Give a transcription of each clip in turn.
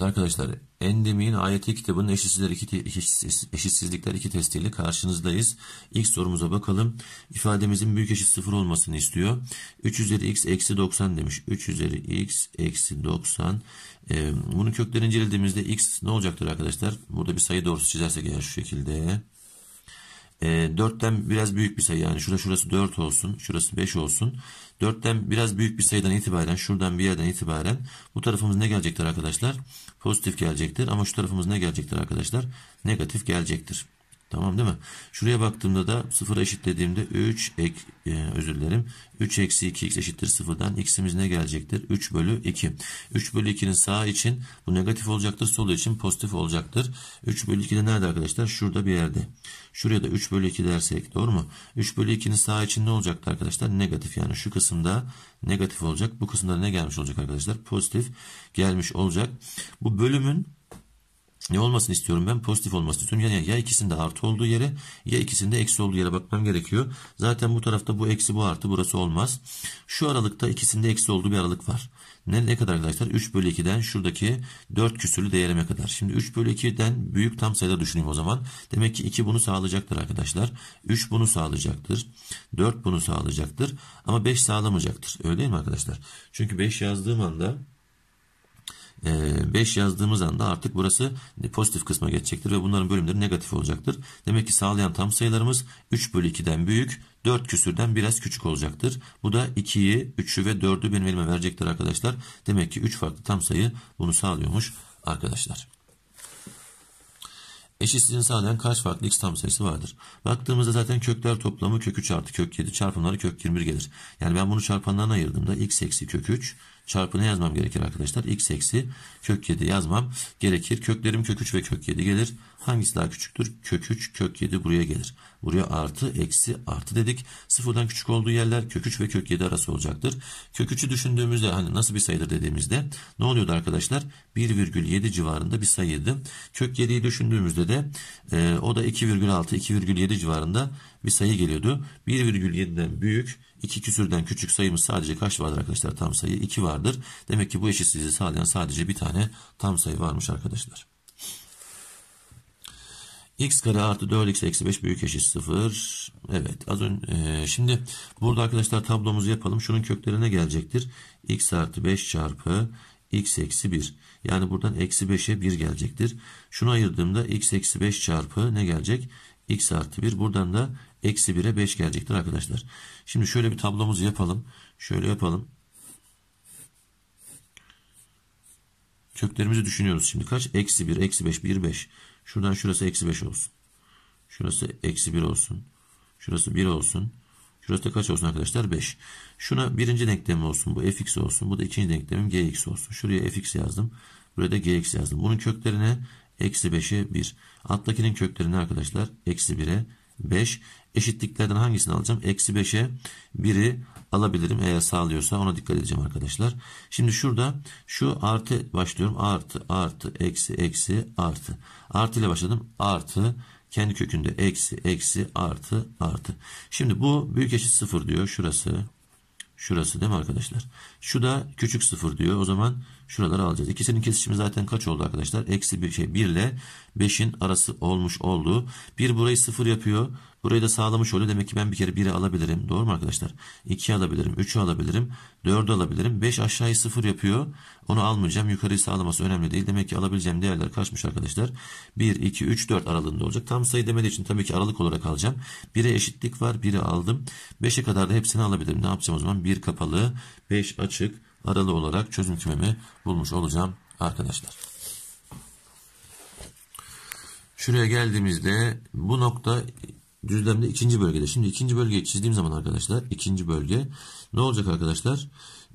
Evet arkadaşlar, Endemi'nin AYT kitabının eşitsizlikler iki, eşitsizlikler iki testiyle karşınızdayız. İlk sorumuza bakalım. İfademizin büyük eşit sıfır olmasını istiyor. 3 üzeri x eksi 90 demiş. 3 üzeri x eksi 90. Ee, bunun köklerini incelediğimizde x ne olacaktır arkadaşlar? Burada bir sayı doğrusu çizersek eğer şu şekilde. E, ee, 4'ten biraz büyük bir sayı yani şurada şurası 4 olsun şurası 5 olsun. 4'ten biraz büyük bir sayıdan itibaren şuradan bir yerden itibaren bu tarafımız ne gelecektir arkadaşlar? Pozitif gelecektir ama şu tarafımız ne gelecektir arkadaşlar? Negatif gelecektir. Tamam değil mi? Şuraya baktığımda da 0'a eşitlediğimde 3 ek, e, özür dilerim. 3 eksi 2 x eşittir 0'dan x'imiz ne gelecektir? 3 bölü 2. 3 bölü 2'nin sağ için bu negatif olacaktır. Sol için pozitif olacaktır. 3 bölü 2 de nerede arkadaşlar? Şurada bir yerde. Şuraya da 3 bölü 2 dersek doğru mu? 3 bölü 2'nin sağ için ne olacaktı arkadaşlar? Negatif yani şu kısımda negatif olacak. Bu kısımda ne gelmiş olacak arkadaşlar? Pozitif gelmiş olacak. Bu bölümün ne olmasını istiyorum ben? Pozitif olmasını istiyorum. Yani ya ikisinde artı olduğu yere ya ikisinde eksi olduğu yere bakmam gerekiyor. Zaten bu tarafta bu eksi bu artı burası olmaz. Şu aralıkta ikisinde eksi olduğu bir aralık var. Ne, ne kadar arkadaşlar? 3 bölü 2'den şuradaki 4 küsürlü değerime kadar. Şimdi 3 bölü 2'den büyük tam sayıda düşüneyim o zaman. Demek ki 2 bunu sağlayacaktır arkadaşlar. 3 bunu sağlayacaktır. 4 bunu sağlayacaktır. Ama 5 sağlamayacaktır. Öyle değil mi arkadaşlar? Çünkü 5 yazdığım anda 5 ee, yazdığımız anda artık burası pozitif kısma geçecektir ve bunların bölümleri negatif olacaktır. Demek ki sağlayan tam sayılarımız 3 bölü 2'den büyük 4 küsürden biraz küçük olacaktır. Bu da 2'yi 3'ü ve 4'ü benim elime verecektir arkadaşlar. Demek ki 3 farklı tam sayı bunu sağlıyormuş arkadaşlar. Eşitsizliğini sağlayan kaç farklı x tam sayısı vardır? Baktığımızda zaten kökler toplamı kök 3 artı kök 7 çarpımları kök 21 gelir. Yani ben bunu çarpanlarına ayırdığımda x eksi kök 3 Çarpı ne yazmam gerekir arkadaşlar. X eksi kök 7 yazmam gerekir. Köklerim kök 3 ve kök 7 gelir. Hangisi daha küçüktür? Kök 3, kök 7 buraya gelir. Buraya artı, eksi, artı dedik. Sıfırdan küçük olduğu yerler kök 3 ve kök 7 arası olacaktır. Kök 3'ü düşündüğümüzde hani nasıl bir sayıdır dediğimizde ne oluyordu arkadaşlar? 1,7 civarında bir sayıydı. Kök 7'yi düşündüğümüzde de e, o da 2,6, 2,7 civarında bir sayı geliyordu. 1,7'den büyük 2 küsürden küçük sayımız sadece kaç vardır arkadaşlar tam sayı? 2 vardır. Demek ki bu eşitsizliği sağlayan sadece bir tane tam sayı varmış arkadaşlar. x kare artı 4x eksi 5 büyük eşit 0. Evet az önce şimdi burada arkadaşlar tablomuzu yapalım. Şunun köklerine gelecektir. x artı 5 çarpı x eksi 1. Yani buradan eksi 5'e 1 gelecektir. Şunu ayırdığımda x eksi 5 çarpı ne gelecek? x artı 1. Buradan da Eksi 1'e 5 gelecektir arkadaşlar. Şimdi şöyle bir tablomuzu yapalım. Şöyle yapalım. Köklerimizi düşünüyoruz şimdi. Kaç? Eksi 1, eksi 5, 1, 5. Şuradan şurası eksi 5 olsun. Şurası eksi 1 olsun. Şurası 1 olsun. Şurası da kaç olsun arkadaşlar? 5. Şuna birinci denklemi olsun. Bu fx olsun. Bu da ikinci denklemim gx olsun. Şuraya fx yazdım. Buraya da gx yazdım. Bunun köklerine eksi 5'e 1. Alttakinin köklerine arkadaşlar eksi 1'e 5. Eşitliklerden hangisini alacağım? Eksi 5'e 1'i alabilirim eğer sağlıyorsa ona dikkat edeceğim arkadaşlar. Şimdi şurada şu artı başlıyorum. Artı artı eksi eksi artı. Artı ile başladım. Artı kendi kökünde eksi eksi artı artı. Şimdi bu büyük eşit sıfır diyor. Şurası Şurası değil mi arkadaşlar? Şu da küçük sıfır diyor. O zaman şuraları alacağız. İkisinin kesişimi zaten kaç oldu arkadaşlar? Eksi bir şey 1 ile 5'in arası olmuş oldu. 1 burayı sıfır yapıyor. Burayı da sağlamış oluyor. Demek ki ben bir kere 1'i alabilirim. Doğru mu arkadaşlar? 2 alabilirim. 3'ü alabilirim. 4'ü alabilirim. 5 aşağıyı 0 yapıyor. Onu almayacağım. Yukarıyı sağlaması önemli değil. Demek ki alabileceğim değerler kaçmış arkadaşlar? 1, 2, 3, 4 aralığında olacak. Tam sayı demediği için tabii ki aralık olarak alacağım. 1'e eşitlik var. 1'i aldım. 5'e kadar da hepsini alabilirim. Ne yapacağım o zaman? 1 kapalı, 5 açık aralı olarak çözüm kümemi bulmuş olacağım arkadaşlar. Şuraya geldiğimizde bu nokta Düzlemde ikinci bölgede. Şimdi ikinci bölgeyi çizdiğim zaman arkadaşlar ikinci bölge ne olacak arkadaşlar?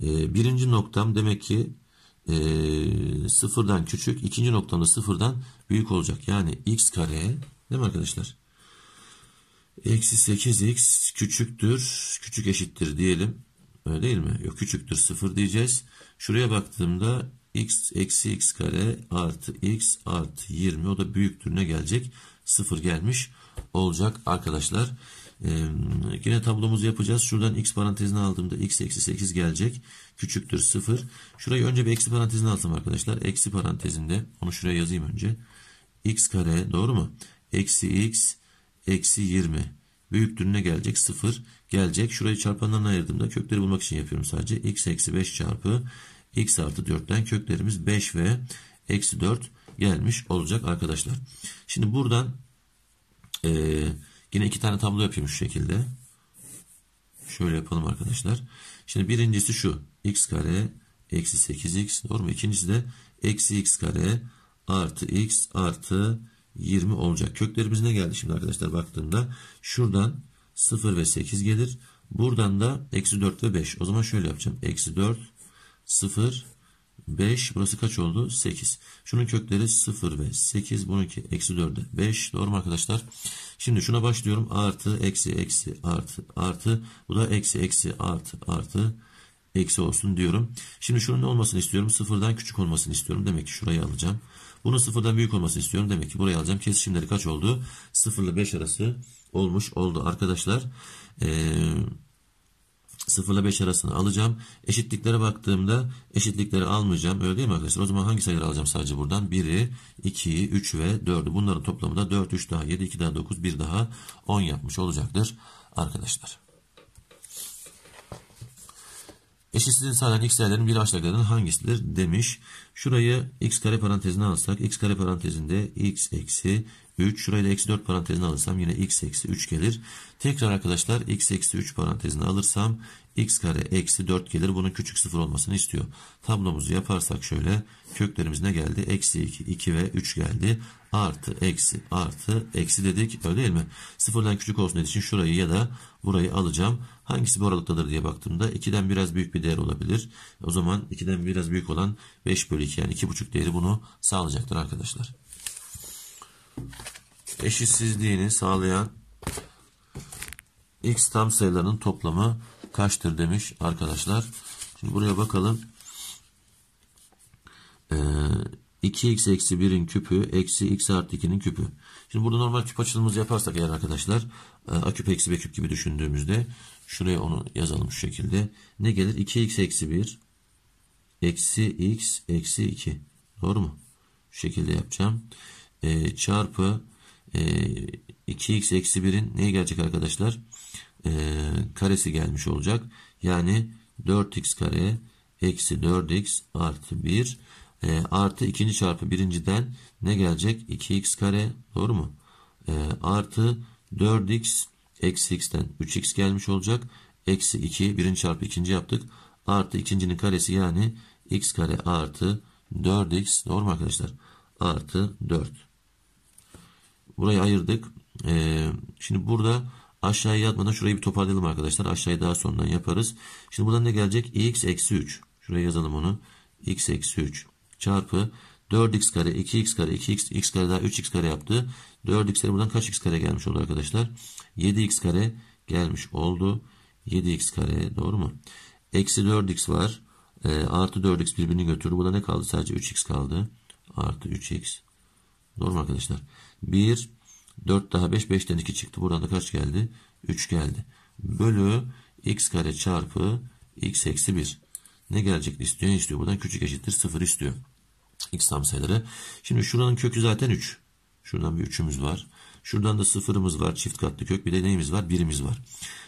E, birinci noktam demek ki e, sıfırdan küçük. ikinci noktam da sıfırdan büyük olacak. Yani x kare değil mi arkadaşlar? Eksi 8x küçüktür. Küçük eşittir diyelim. Öyle değil mi? Yok küçüktür sıfır diyeceğiz. Şuraya baktığımda x eksi x kare artı x artı 20 o da büyüktür ne gelecek? Sıfır gelmiş olacak arkadaşlar. Ee, yine tablomuzu yapacağız. Şuradan x parantezine aldığımda x eksi 8 gelecek. Küçüktür 0. Şurayı önce bir eksi parantezine alsam arkadaşlar. Eksi parantezinde onu şuraya yazayım önce. x kare doğru mu? Eksi x eksi 20 ne gelecek 0 gelecek. Şurayı çarpanlarına ayırdığımda kökleri bulmak için yapıyorum sadece. x eksi 5 çarpı x artı 4'ten köklerimiz 5 ve eksi 4 gelmiş olacak arkadaşlar. Şimdi buradan ee, yine iki tane tablo yapayım şu şekilde. Şöyle yapalım arkadaşlar. Şimdi birincisi şu. x kare eksi 8x doğru mu? İkincisi de eksi x kare artı x artı 20 olacak. Köklerimiz ne geldi şimdi arkadaşlar baktığımda? Şuradan 0 ve 8 gelir. Buradan da eksi 4 ve 5. O zaman şöyle yapacağım. Eksi 4, 0, 5 burası kaç oldu? 8. Şunun kökleri 0 ve 8 bununki eksi 4'e 5 doğru mu arkadaşlar? Şimdi şuna başlıyorum artı eksi eksi artı artı bu da eksi eksi artı artı eksi olsun diyorum. Şimdi şunun ne olmasını istiyorum? Sıfırdan küçük olmasını istiyorum. Demek ki şurayı alacağım. Bunun sıfırdan büyük olmasını istiyorum. Demek ki burayı alacağım. Kesişimleri kaç oldu? 0 ile 5 arası olmuş oldu arkadaşlar. Eee 0 ile 5 arasını alacağım. Eşitliklere baktığımda eşitlikleri almayacağım. Öyle değil mi arkadaşlar? O zaman hangi sayıları alacağım sadece buradan? 1'i, 2'yi, 3 ve 4'ü. Bunların toplamı da 4, 3 daha 7, 2 daha 9, 1 daha 10 yapmış olacaktır arkadaşlar. Eşitsizliğin sağlayan x değerlerinin bir aşağıdakilerden hangisidir demiş. Şurayı x kare parantezine alsak x kare parantezinde x eksi 3 şurayı da eksi 4 parantezine alırsam yine x eksi 3 gelir. Tekrar arkadaşlar x eksi 3 parantezine alırsam x kare eksi 4 gelir. Bunun küçük sıfır olmasını istiyor. Tablomuzu yaparsak şöyle köklerimiz ne geldi? Eksi 2, 2 ve 3 geldi. Artı, eksi, artı, eksi dedik. Öyle değil mi? Sıfırdan küçük olsun dediği için şurayı ya da burayı alacağım. Hangisi bu aralıktadır diye baktığımda 2'den biraz büyük bir değer olabilir. O zaman 2'den biraz büyük olan 5 bölü 2 yani 2,5 değeri bunu sağlayacaktır arkadaşlar eşitsizliğini sağlayan x tam sayılarının toplamı kaçtır demiş arkadaşlar. Şimdi buraya bakalım. Ee, 2x eksi 1'in küpü eksi x artı 2'nin küpü. Şimdi burada normal küp açılımımızı yaparsak eğer arkadaşlar e, a küp eksi b küp gibi düşündüğümüzde şuraya onu yazalım şu şekilde. Ne gelir? 2x eksi 1 eksi x eksi 2. Doğru mu? Şu şekilde yapacağım e, çarpı e, 2x eksi 1'in neyi gelecek arkadaşlar? E, karesi gelmiş olacak. Yani 4x kare eksi 4x artı 1 e, artı ikinci çarpı birinciden ne gelecek? 2x kare doğru mu? E, artı 4x eksi x'ten 3x gelmiş olacak. Eksi 2 birinci çarpı ikinci yaptık. Artı ikincinin karesi yani x kare artı 4x doğru mu arkadaşlar? Artı 4. Burayı ayırdık. Ee, şimdi burada aşağıya yatmadan şurayı bir toparlayalım arkadaşlar. Aşağıya daha sonradan yaparız. Şimdi buradan ne gelecek? x eksi 3. Şuraya yazalım onu. x eksi 3 çarpı 4x kare 2x kare 2x x kare daha 3x kare yaptı. 4x kare buradan kaç x kare gelmiş oldu arkadaşlar? 7x kare gelmiş oldu. 7x kare doğru mu? Eksi 4x var. E, artı 4x birbirini götürdü. Burada ne kaldı? Sadece 3x kaldı. Artı 3x. Doğru mu arkadaşlar? 1, 4 daha 5, 5'ten 2 çıktı. Buradan da kaç geldi? 3 geldi. Bölü x kare çarpı x eksi 1. Ne gelecek istiyor? Ne istiyor? Buradan küçük eşittir 0 istiyor. X tam sayıları. Şimdi şuranın kökü zaten 3. Şuradan bir 3'ümüz var. Şuradan da sıfırımız var. Çift katlı kök. Bir de neyimiz var? Birimiz var.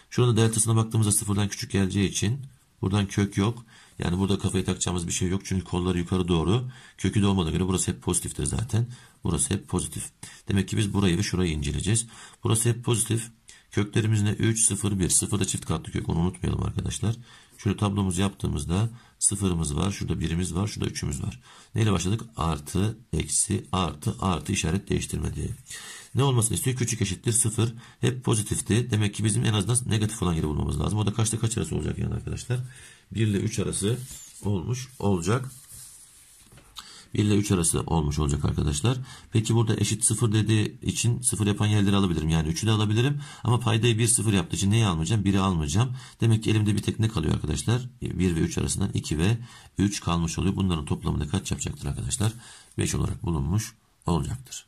Şurada deltasına baktığımızda sıfırdan küçük geleceği için buradan kök yok. Yani burada kafaya takacağımız bir şey yok. Çünkü kolları yukarı doğru. Kökü de olmadığına göre burası hep pozitiftir zaten. Burası hep pozitif. Demek ki biz burayı ve şurayı inceleyeceğiz. Burası hep pozitif. Köklerimiz ne? 3, 0, 1. 0 da çift katlı kök onu unutmayalım arkadaşlar. Şöyle tablomuzu yaptığımızda sıfırımız var. Şurada birimiz var. Şurada üçümüz var. Neyle başladık? Artı, eksi, artı, artı işaret değiştirme diye. Ne olmasını istiyor? Küçük eşittir sıfır. Hep pozitifti. Demek ki bizim en azından negatif olan yeri bulmamız lazım. O da kaçta kaç arası olacak yani arkadaşlar? 1 ile 3 arası olmuş olacak. 1 ile 3 arası olmuş olacak arkadaşlar. Peki burada eşit 0 dediği için 0 yapan yerleri alabilirim. Yani 3'ü de alabilirim. Ama paydayı 1 0 yaptığı için neyi almayacağım? 1'i almayacağım. Demek ki elimde bir tek ne kalıyor arkadaşlar? 1 ve 3 arasından 2 ve 3 kalmış oluyor. Bunların toplamı toplamında kaç yapacaktır arkadaşlar? 5 olarak bulunmuş olacaktır.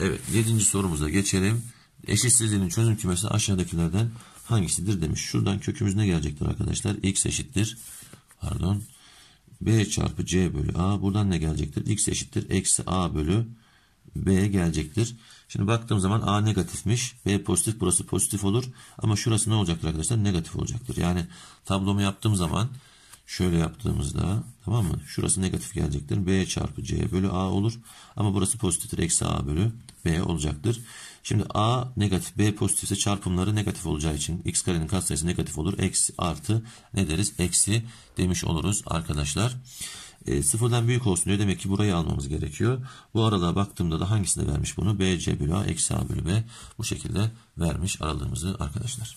Evet 7. sorumuza geçelim. Eşitsizliğinin çözüm kümesi aşağıdakilerden hangisidir demiş. Şuradan kökümüz ne gelecektir arkadaşlar? X eşittir. Pardon. B çarpı C bölü A. Buradan ne gelecektir? X eşittir. Eksi A bölü B gelecektir. Şimdi baktığım zaman A negatifmiş. B pozitif burası pozitif olur. Ama şurası ne olacaktır arkadaşlar? Negatif olacaktır. Yani tablomu yaptığım zaman Şöyle yaptığımızda tamam mı? Şurası negatif gelecektir. B çarpı C bölü A olur. Ama burası pozitiftir. Eksi A bölü B olacaktır. Şimdi A negatif B pozitifse çarpımları negatif olacağı için x karenin katsayısı negatif olur. Eksi artı ne deriz? Eksi demiş oluruz arkadaşlar. E, sıfırdan büyük olsun diyor. Demek ki burayı almamız gerekiyor. Bu aralığa baktığımda da hangisinde vermiş bunu? BC bölü A eksi A bölü B bu şekilde vermiş aralığımızı arkadaşlar.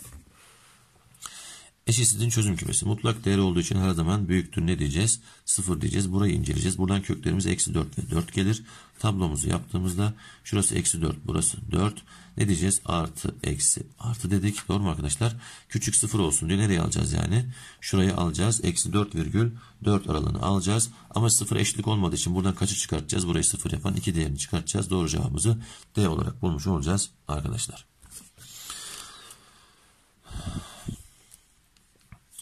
Eşitsizliğin çözüm kümesi. Mutlak değer olduğu için her zaman büyüktür ne diyeceğiz? sıfır diyeceğiz. Burayı inceleyeceğiz. Buradan köklerimiz eksi 4 ve 4 gelir. Tablomuzu yaptığımızda şurası eksi 4 burası 4. Ne diyeceğiz? Artı eksi artı dedik. Doğru mu arkadaşlar? Küçük sıfır olsun diye Nereye alacağız yani? Şurayı alacağız. Eksi 4 virgül 4 aralığını alacağız. Ama sıfır eşitlik olmadığı için buradan kaçı çıkartacağız? Burayı sıfır yapan 2 değerini çıkartacağız. Doğru cevabımızı D olarak bulmuş olacağız arkadaşlar.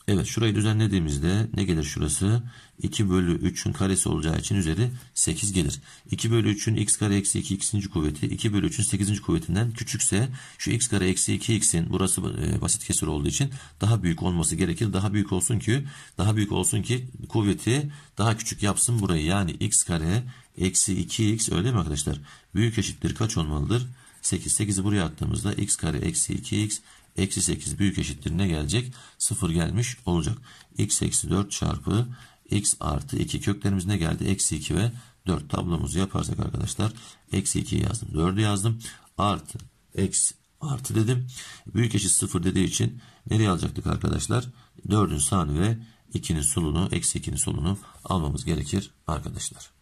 Evet şurayı düzenlediğimizde ne gelir şurası? 2 bölü 3'ün karesi olacağı için üzeri 8 gelir. 2 bölü 3'ün x kare eksi 2 x'inci kuvveti 2 bölü 3'ün 8. kuvvetinden küçükse şu x kare eksi 2 x'in burası e, basit kesir olduğu için daha büyük olması gerekir. Daha büyük olsun ki daha büyük olsun ki kuvveti daha küçük yapsın burayı. Yani x kare eksi 2 x öyle mi arkadaşlar? Büyük eşittir kaç olmalıdır? 8. 8'i buraya attığımızda x kare eksi 2x eksi 8 büyük eşittir gelecek? 0 gelmiş olacak. x eksi 4 çarpı x artı 2 köklerimiz ne geldi? Eksi 2 ve 4 tablomuzu yaparsak arkadaşlar eksi 2 yazdım 4'ü yazdım artı eksi artı dedim. Büyük eşit 0 dediği için nereye alacaktık arkadaşlar? 4'ün sağını ve 2'nin solunu eksi 2'nin solunu almamız gerekir arkadaşlar.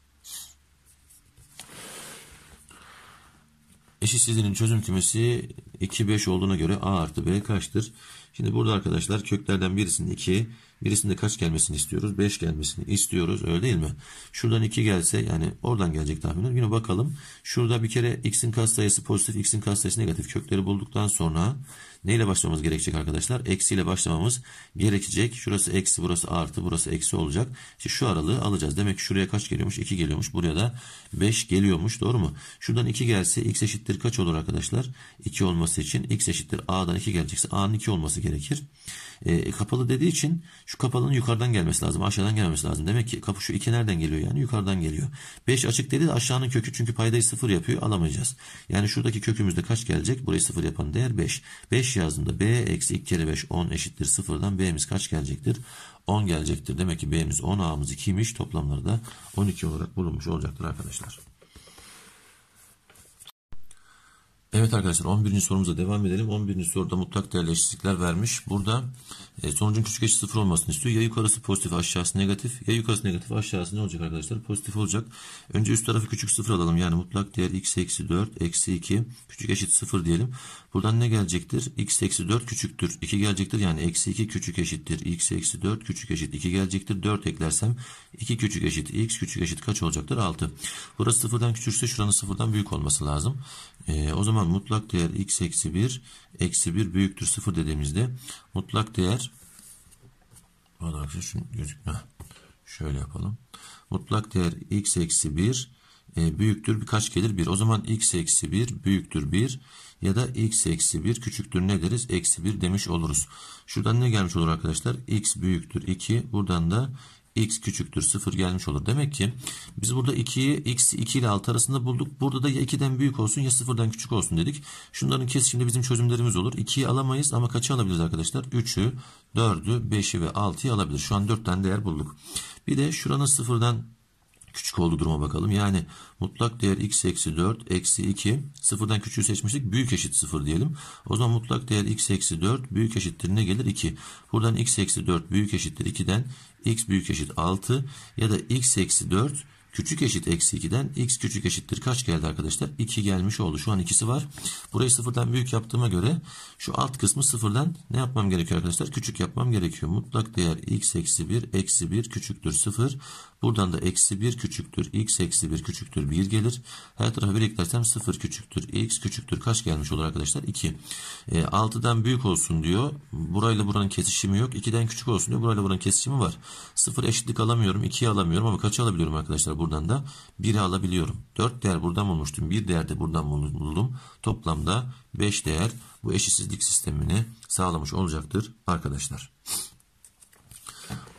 Eşitsizliğinin çözüm kümesi 2, 5 olduğuna göre A artı B kaçtır? Şimdi burada arkadaşlar köklerden birisinin 2, birisinde kaç gelmesini istiyoruz? 5 gelmesini istiyoruz öyle değil mi? Şuradan 2 gelse yani oradan gelecek tahminen. Yine bakalım. Şurada bir kere x'in katsayısı pozitif, x'in katsayısı negatif kökleri bulduktan sonra Neyle başlamamız gerekecek arkadaşlar? Eksiyle başlamamız gerekecek. Şurası eksi, burası artı, burası eksi olacak. İşte şu aralığı alacağız. Demek ki şuraya kaç geliyormuş? 2 geliyormuş. Buraya da 5 geliyormuş. Doğru mu? Şuradan 2 gelse x eşittir kaç olur arkadaşlar? 2 olması için x eşittir a'dan 2 gelecekse a'nın 2 olması gerekir. E, kapalı dediği için şu kapalının yukarıdan gelmesi lazım. Aşağıdan gelmesi lazım. Demek ki kapı şu 2 nereden geliyor yani? Yukarıdan geliyor. 5 açık dedi de aşağının kökü çünkü paydayı 0 yapıyor. Alamayacağız. Yani şuradaki kökümüzde kaç gelecek? Burayı 0 yapan değer 5. 5 yazdığımda b eksi 2 kere 5 10 eşittir 0'dan b'miz kaç gelecektir? 10 gelecektir. Demek ki b'miz 10 a'mız 2'ymiş. Toplamları da 12 olarak bulunmuş olacaktır arkadaşlar. Evet arkadaşlar 11. sorumuza devam edelim. 11. soruda mutlak değerli eşitlikler vermiş. Burada e, sonucun küçük eşit sıfır olmasını istiyor. Ya yukarısı pozitif aşağısı negatif. Ya yukarısı negatif aşağısı ne olacak arkadaşlar? Pozitif olacak. Önce üst tarafı küçük sıfır alalım. Yani mutlak değer x eksi 4 eksi 2 küçük eşit sıfır diyelim. Buradan ne gelecektir? x eksi 4 küçüktür. 2 gelecektir. Yani eksi 2 küçük eşittir. x eksi 4 küçük eşit 2 gelecektir. 4 eklersem 2 küçük eşit x küçük eşit kaç olacaktır? 6. Burası sıfırdan küçükse şuranın sıfırdan büyük olması lazım. E, o zaman mutlak değer x eksi 1 eksi 1 büyüktür 0 dediğimizde mutlak değer arkadaşlar şunu gözükme şöyle yapalım. Mutlak değer x eksi 1 e, büyüktür birkaç gelir 1. O zaman x eksi 1 büyüktür 1 ya da x eksi 1 küçüktür ne deriz? Eksi 1 demiş oluruz. Şuradan ne gelmiş olur arkadaşlar? x büyüktür 2. Buradan da x küçüktür 0 gelmiş olur. Demek ki biz burada 2'yi x 2 ile 6 arasında bulduk. Burada da ya 2'den büyük olsun ya 0'dan küçük olsun dedik. Şunların kesişimde bizim çözümlerimiz olur. 2'yi alamayız ama kaçı alabiliriz arkadaşlar? 3'ü, 4'ü, 5'i ve 6'yı alabilir. Şu an 4'ten değer bulduk. Bir de şuranın 0'dan küçük olduğu duruma bakalım. Yani mutlak değer x eksi 4 eksi 2 sıfırdan küçüğü seçmiştik. Büyük eşit 0 diyelim. O zaman mutlak değer x eksi 4 büyük eşittir ne gelir? 2. Buradan x eksi 4 büyük eşittir 2'den x büyük eşit 6 ya da x eksi 4 küçük eşit eksi 2'den x küçük eşittir kaç geldi arkadaşlar? 2 gelmiş oldu. Şu an ikisi var. Burayı sıfırdan büyük yaptığıma göre şu alt kısmı sıfırdan ne yapmam gerekiyor arkadaşlar? Küçük yapmam gerekiyor. Mutlak değer x eksi 1 eksi 1 küçüktür 0. Buradan da eksi 1 küçüktür x eksi 1 küçüktür 1 gelir. Her tarafa 1 eklersem 0 küçüktür x küçüktür kaç gelmiş olur arkadaşlar? 2. E, 6'dan büyük olsun diyor. Burayla buranın kesişimi yok. 2'den küçük olsun diyor. Burayla buranın kesişimi var. 0 eşitlik alamıyorum. 2'yi alamıyorum ama kaçı alabiliyorum arkadaşlar? Buradan da 1'i alabiliyorum. 4 değer buradan bulmuştum. 1 değer de buradan buldum. Toplamda 5 değer bu eşitsizlik sistemini sağlamış olacaktır arkadaşlar.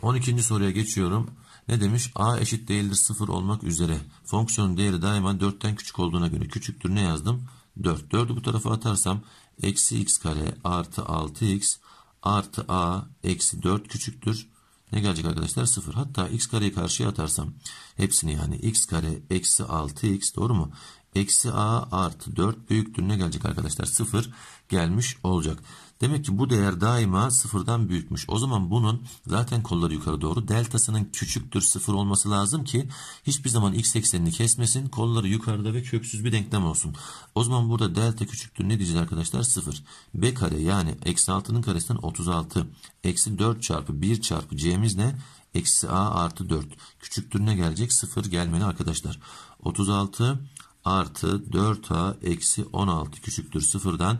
12. soruya geçiyorum. Ne demiş? a eşit değildir 0 olmak üzere. fonksiyonun değeri daima 4'ten küçük olduğuna göre küçüktür. Ne yazdım? 4. 4'ü bu tarafa atarsam eksi x kare artı 6x artı a eksi 4 küçüktür. Ne gelecek arkadaşlar? 0. Hatta x kareyi karşıya atarsam hepsini yani x kare eksi 6x doğru mu? Eksi a artı 4 büyüktür. Ne gelecek arkadaşlar? 0 gelmiş olacak. Demek ki bu değer daima sıfırdan büyükmüş. O zaman bunun zaten kolları yukarı doğru deltasının küçüktür sıfır olması lazım ki hiçbir zaman x eksenini kesmesin. Kolları yukarıda ve köksüz bir denklem olsun. O zaman burada delta küçüktür ne diyeceğiz arkadaşlar? Sıfır. B kare yani eksi 6'nın karesinden 36. Eksi 4 çarpı 1 çarpı c'miz ne? Eksi a artı 4. Küçüktür ne gelecek? Sıfır gelmeli arkadaşlar. 36 artı 4a eksi 16 küçüktür sıfırdan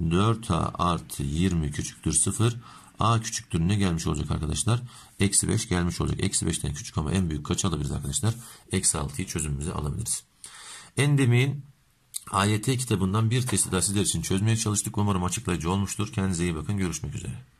4a artı 20 küçüktür 0. a küçüktür ne gelmiş olacak arkadaşlar? Eksi 5 gelmiş olacak. Eksi 5'ten küçük ama en büyük kaç alabiliriz arkadaşlar? Eksi 6'yı çözümümüze alabiliriz. Endemik'in AYT kitabından bir testi daha sizler için çözmeye çalıştık. Umarım açıklayıcı olmuştur. Kendinize iyi bakın. Görüşmek üzere.